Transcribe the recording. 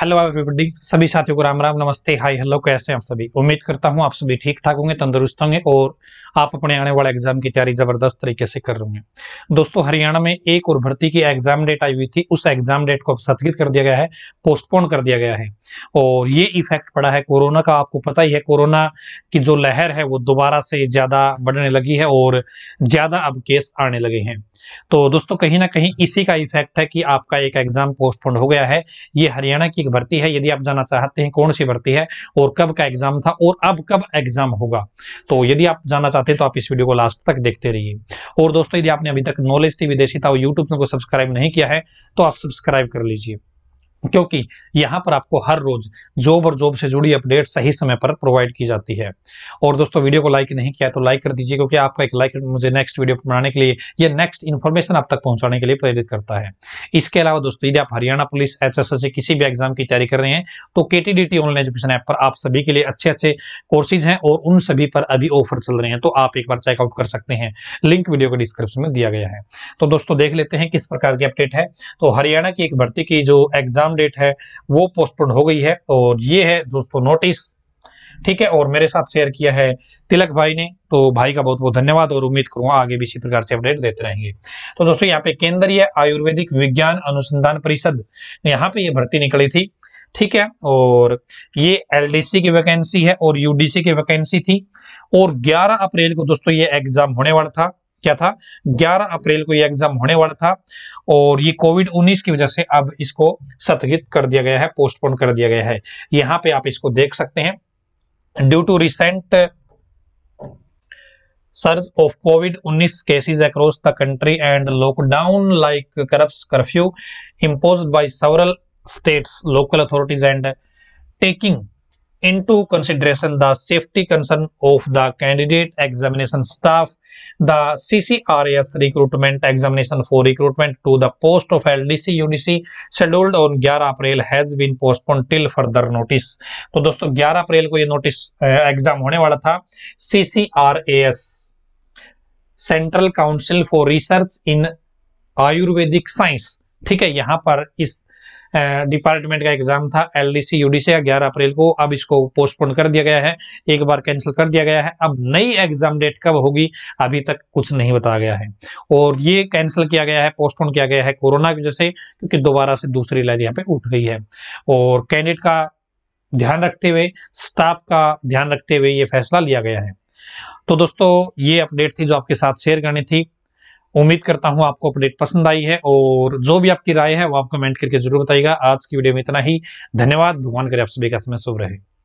hello everybody सभी साथियों को राम राम नमस्ते हाय हेलो कैसे हैं आप सभी उम्मीद करता हूं आप सभी ठीक ठाक होंगे तंदुरुस्त होंगे और आप अपने आने वाले एग्जाम की तैयारी जबरदस्त तरीके से कर रहे दोस्तों हरियाणा में एक और भर्ती की एग्जाम डेट आई हुई थी उस एग्जाम डेट को अब स्थगित कर दिया गया है पोस्टपोन कर दिया गया है और ये इफेक्ट पड़ा है कोरोना का आपको पता ही है कोरोना की जो लहर है वो दोबारा से ज्यादा बढ़ने लगी है और ज्यादा अब केस आने लगे हैं तो दोस्तों कहीं ना कहीं इसी का इफेक्ट है कि आपका एक एग्जाम पोस्टपोन हो गया है ये हरियाणा की एक भर्ती है यदि आप जाना चाहते हैं कौन सी भर्ती है और कब का एग्जाम था और अब कब एग्जाम होगा तो यदि आप जाना चाहते चाहते हैं तो आप इस वीडियो को लास्ट तक देखते रहिए और दोस्तों यदि आपने अभी तक नॉलेज थी विदेशी ताओ यूट्यूब को सब्सक्राइब नहीं किया है तो आप सब्सक्राइब कर लीजिए क्योंकि यहाँ पर आपको हर रोज जॉब और जॉब से जुड़ी अपडेट सही समय पर प्रोवाइड की जाती है और दोस्तों वीडियो को लाइक नहीं किया तो लाइक कर दीजिए क्योंकि आपका एक लाइक मुझे नेक्स्ट वीडियो बनाने के लिए या नेक्स्ट इन्फॉर्मेशन आप तक पहुंचाने के लिए प्रेरित करता है इसके अलावा दोस्तों यदि आप हरियाणा पुलिस एच एस किसी भी एग्जाम की तैयारी कर रहे हैं तो के ऑनलाइन एजुकेशन ऐप पर आप सभी के लिए अच्छे अच्छे कोर्सेज हैं और उन सभी पर अभी ऑफर चल रहे हैं तो आप एक बार चेकआउट कर सकते हैं लिंक वीडियो को डिस्क्रिप्शन में दिया गया है तो दोस्तों देख लेते हैं किस प्रकार की अपडेट है तो हरियाणा की एक भर्ती की जो एग्जाम एग्जाम डेट है वो पोस्टपोन हो गई है और ये है दोस्तों नोटिस ठीक है और मेरे साथ शेयर किया है तिलक भाई ने तो भाई का बहुत बहुत धन्यवाद और उम्मीद करूंगा आगे भी इसी प्रकार से अपडेट देते रहेंगे तो दोस्तों यहाँ पे केंद्रीय आयुर्वेदिक विज्ञान अनुसंधान परिषद यहाँ पे ये भर्ती निकली थी ठीक है और ये एलडीसी की वैकेंसी है और यूडीसी की वैकेंसी थी और 11 अप्रैल को दोस्तों ये एग्जाम होने वाला था क्या था ग्यारह अप्रैल को यह एग्जाम होने वाला था और ये कोविड उन्नीस की वजह से अब इसको स्थगित कर दिया गया है पोस्टपोन कर दिया गया है यहां पर आप इसको देख सकते हैं due to recent surge of COVID उन्नीस cases across the country and lockdown like curbs curfew impose by several states local authorities and taking into consideration the safety concern of the candidate examination staff the CCRS recruitment examination for recruitment to the post of LDC UDC scheduled on 11 April has been postpone till further notice तो दोस्तों ग्यारह अप्रैल को यह notice exam होने वाला था C C R A S Central Council for Research in Ayurvedic Science ठीक है यहां पर इस डिपार्टमेंट का एग्जाम था एल डी सी यूडीसी का ग्यारह अप्रैल को अब इसको पोस्टपोन कर दिया गया है एक बार कैंसिल कर दिया गया है अब नई एग्जाम डेट कब होगी अभी तक कुछ नहीं बताया गया है और ये कैंसिल किया गया है पोस्टपोन किया गया है कोरोना की वजह से क्योंकि दोबारा से दूसरी लहर यहाँ पे उठ गई है और कैंडिडेट का ध्यान रखते हुए स्टाफ का ध्यान रखते हुए ये फैसला लिया गया है तो दोस्तों ये अपडेट थी जो आपके साथ शेयर करनी थी उम्मीद करता हूं आपको अपडेट पसंद आई है और जो भी आपकी राय है वो आप कमेंट करके जरूर बताइएगा आज की वीडियो में इतना ही धन्यवाद भगवान करे आप सभी का समय शुभ रहे